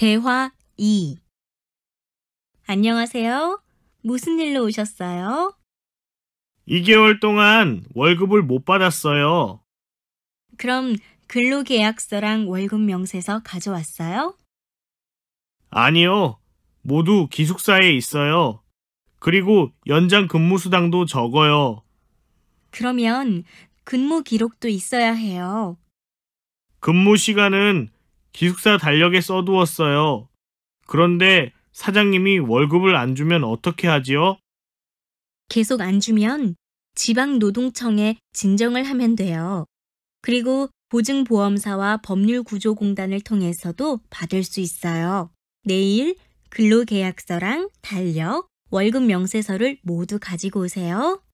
대화 2 안녕하세요. 무슨 일로 오셨어요? 2개월 동안 월급을 못 받았어요. 그럼 근로계약서랑 월급 명세서 가져왔어요? 아니요. 모두 기숙사에 있어요. 그리고 연장 근무 수당도 적어요. 그러면 근무 기록도 있어야 해요. 근무 시간은 기숙사 달력에 써두었어요. 그런데 사장님이 월급을 안 주면 어떻게 하지요? 계속 안 주면 지방노동청에 진정을 하면 돼요. 그리고 보증보험사와 법률구조공단을 통해서도 받을 수 있어요. 내일 근로계약서랑 달력, 월급 명세서를 모두 가지고 오세요.